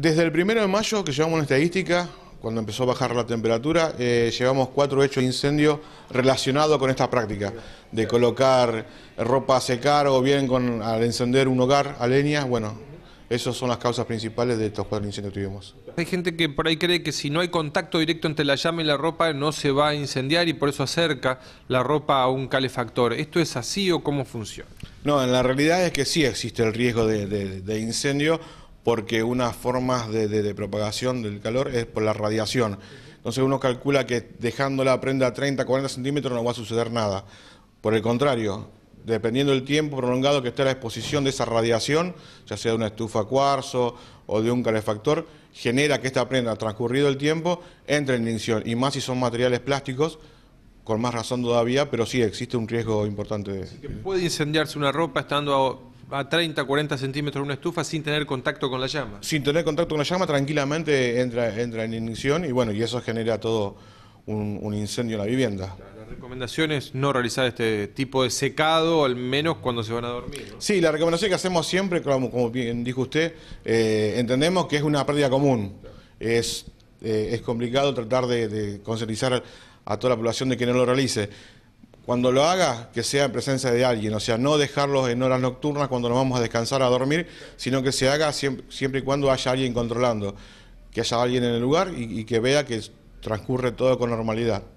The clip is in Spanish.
Desde el primero de mayo que llevamos una estadística, cuando empezó a bajar la temperatura, eh, llevamos cuatro hechos de incendio relacionados con esta práctica, de colocar ropa a secar o bien al encender un hogar a leña, bueno, esas son las causas principales de estos cuatro incendios que tuvimos. Hay gente que por ahí cree que si no hay contacto directo entre la llama y la ropa no se va a incendiar y por eso acerca la ropa a un calefactor. ¿Esto es así o cómo funciona? No, en la realidad es que sí existe el riesgo de incendio porque una forma de, propagación del calor es por la radiación. Entonces uno calcula que dejando la prenda a 30, 40 centímetros no va a suceder nada. Por el contrario, dependiendo del tiempo prolongado que esté la exposición de esa radiación, ya sea de una estufa cuarzo o de un calefactor, genera que esta prenda, transcurrido el tiempo, entre en ignición. Y más si son materiales plásticos, con más razón todavía, pero sí existe un riesgo importante. De... puede incendiarse una ropa estando a a 30, 40 centímetros de una estufa sin tener contacto con la llama. Sin tener contacto con la llama, tranquilamente entra, entra en ignición y bueno, y eso genera todo un, incendio en la vivienda. La, recomendación es no realizar este tipo de secado, al menos cuando se van a dormir. Sí, la recomendación que hacemos siempre, como, como bien dijo usted, eh, entendemos que es una pérdida común. Es, eh, es complicado tratar de, de concientizar a toda la población de que no lo realice. Cuando lo haga, que sea en presencia de alguien, o sea, no dejarlos en horas nocturnas cuando nos vamos a descansar, a dormir, sino que se haga siempre, y cuando haya alguien controlando, que haya alguien en el lugar y que vea que transcurre todo con normalidad.